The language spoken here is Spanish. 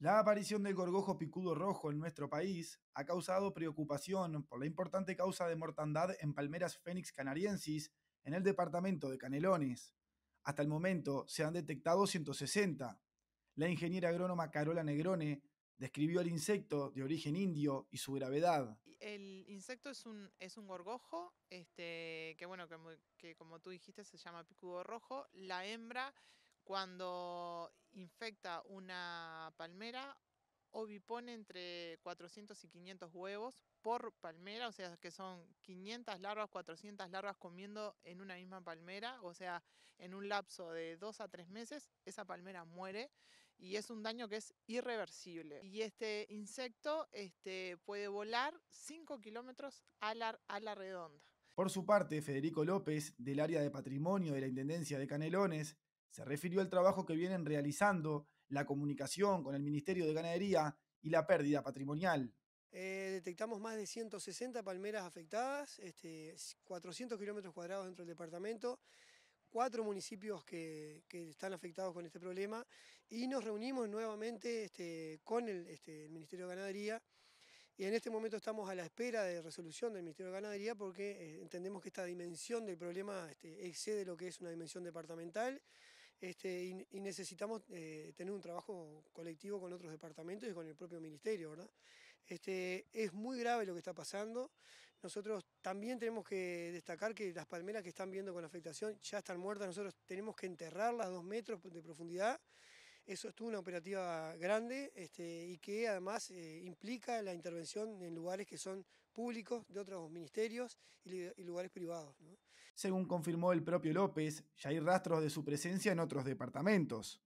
La aparición del gorgojo picudo rojo en nuestro país ha causado preocupación por la importante causa de mortandad en palmeras fénix canariensis en el departamento de Canelones. Hasta el momento se han detectado 160. La ingeniera agrónoma Carola Negrone describió el insecto de origen indio y su gravedad. El insecto es un, es un gorgojo, este, que bueno, que como tú dijiste se llama picudo rojo. La hembra cuando infecta una palmera, ovipone entre 400 y 500 huevos por palmera, o sea que son 500 larvas, 400 larvas comiendo en una misma palmera, o sea, en un lapso de dos a tres meses, esa palmera muere y es un daño que es irreversible. Y este insecto este, puede volar 5 kilómetros a la redonda. Por su parte, Federico López, del área de patrimonio de la Intendencia de Canelones, se refirió al trabajo que vienen realizando, la comunicación con el Ministerio de Ganadería y la pérdida patrimonial. Eh, detectamos más de 160 palmeras afectadas, 400 este, kilómetros cuadrados dentro del departamento, cuatro municipios que, están afectados con este problema y nos reunimos nuevamente este, con este, el, Ministerio de Ganadería y en este momento estamos a la espera de resolución del Ministerio de Ganadería porque eh, entendemos que esta dimensión del problema excede lo que es una dimensión departamental. Este, y, necesitamos eh, tener un trabajo colectivo con otros departamentos y con el propio ministerio, ¿verdad? Este, es muy grave lo que está pasando. Nosotros también tenemos que destacar que las palmeras que están viendo con afectación ya están muertas. Nosotros tenemos que enterrarlas a dos metros de profundidad. Eso es una operativa grande este, y que además eh, implica la intervención en lugares que son públicos de otros ministerios y, lugares privados según confirmó el propio López, ya hay rastros de su presencia en otros departamentos.